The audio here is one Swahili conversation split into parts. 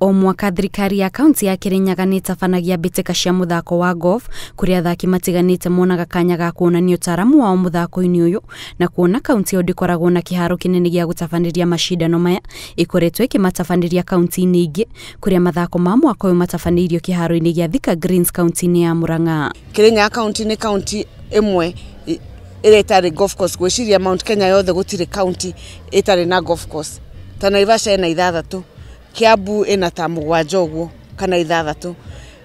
o mwaka thirikari ya kaunti ya kirinyaga nä tabanagia mbätĩka cia mũthako wa golf kũrĩa athaki matiganĩte monaga kanya ga kuonania ũtaaramu wao mũthako-inĩ ũyũ na kuona kaunti ĩyo ndĩkoragwo na kĩharo kĩnene gĩa gũtabanĩria macindano maya ĩkoretwo ĩkĩmatabanĩria kaunti-inĩ ingĩ kũrĩa mathako ma mwaka ũyũ matabanĩirio kĩharo-inĩ gĩa thika greens kaunti-inĩ ya mũrang'a kirinyaga kaunti nĩ kaunti ĩmwe ĩrĩa ĩtarĩ golf course gwĩciria mount kenya yothe gũtirĩ kaunti ĩtarĩ na golf course ta naivasha ena ithathatu kiabu ena ta mugwanja uguo kana ithathatu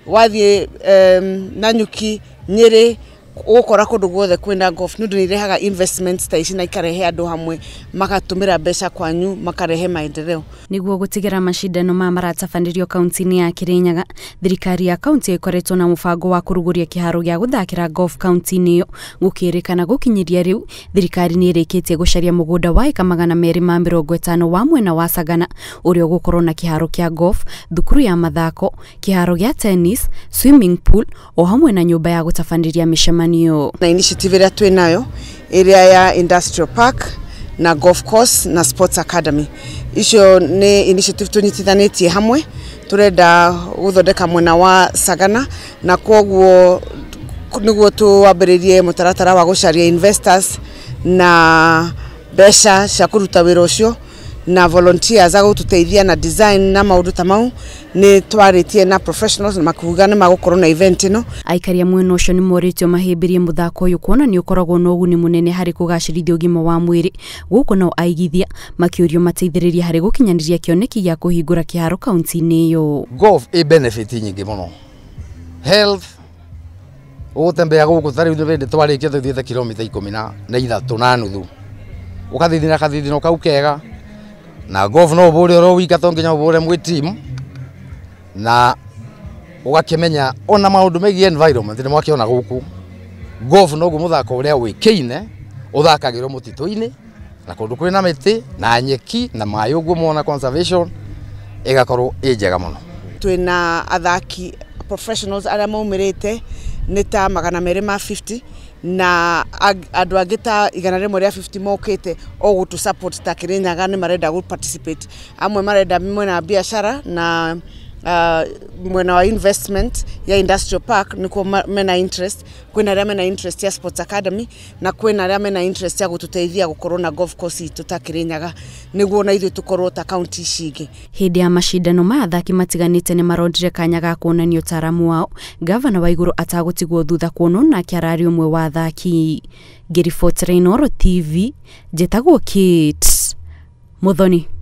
wathie um, nanyuki nyiri gukora kundu guothe kwina golf ni nirehaga investments ta ici na ikarehe andu hamwe magatumira mbeca kwanyu makarehe maendeleo niguo gutigera macindano ma maratabanĩrio kaunti-inĩ ya kirinyaga thirikari ya kaunti ikoretwo na mũbango wa kuruguria kĩharo gĩa guthakira golf kaunti-inĩ ĩyo gũkĩrĩkana gũkinyĩria rĩu thirikari ni ĩrĩkĩtie gũcaria mugunda wa ĩka magana merĩ ma mĩrongo ĩtano wa mwena wa sagana ũrĩa ũgũkorwo na kĩharo kĩa golf thukuru ya mathako kĩharo gĩa tennis swimming pool o hamwe na nyũmba ya gũtabanĩria mĩcemanio matamanio. Na initiative ĩrĩa twĩ nayo ĩrĩa ya industrial park na golf course na sports academy icio ni initiative tunyitithanĩtie hamwe turenda gũthondeka mwena wa Sagana na koguo nĩguo tuwambĩrĩrie mutaratara wa gũcaria investors na mbeca cia kũruta wĩra ũcio na volunteers agututeithia na design na maundu ta mau ni twaritie na professionals na makuga ni magukorwo na event ino aikaria mwena ucio ni moritio mahibirie muthako uyu kuona ni ukoragwo na uguni munene hari kugacirithia ugima wa mwiri guko no aigithia makiurio mateithiriria hari gukinyaniria kioneki ya kuhingura kiharo county ini iyo golf i benefit nyingi muno health ugutembea guku ndu bende twarikia tuthiete kilomita 10 na ithatu na nuthu ukathithina kathithina ukau kega na golf no ubure ro wika to nginya ubure mwi team na ugakemenya ona maundu megi environment ni ona guku golf no gu muthako uria wikine uthakagirwo mutituini na kundu kwina miti na nyeki na mayo guo mona conservation igakorwo i njega muno twina athaki professionals aria maumirite nä ta magana merä ma 50 na andå angä ta igana rä mwe rä a 50 mokä te o gå tå ta kä rä nyaga nä marenda gå amwe marenda mwena biacara na uh, mwena wa investment ya industrial park nikuo mena interest kwina aria mena interest ya sports academy na arä a mena interest ya gå gukorwo na golf course itu ta nyaga niguo na tå korwo ta kaunti ici hä ndä ya macindano ma athaki matiganĩte nä marondire kanya ga kuonania taramu wao gavana wa igũrũ atagũtigwo thutha kuonwo ararä å mwe wa athaki ngĩriboti rainoro tv njĩtagwo kit thoni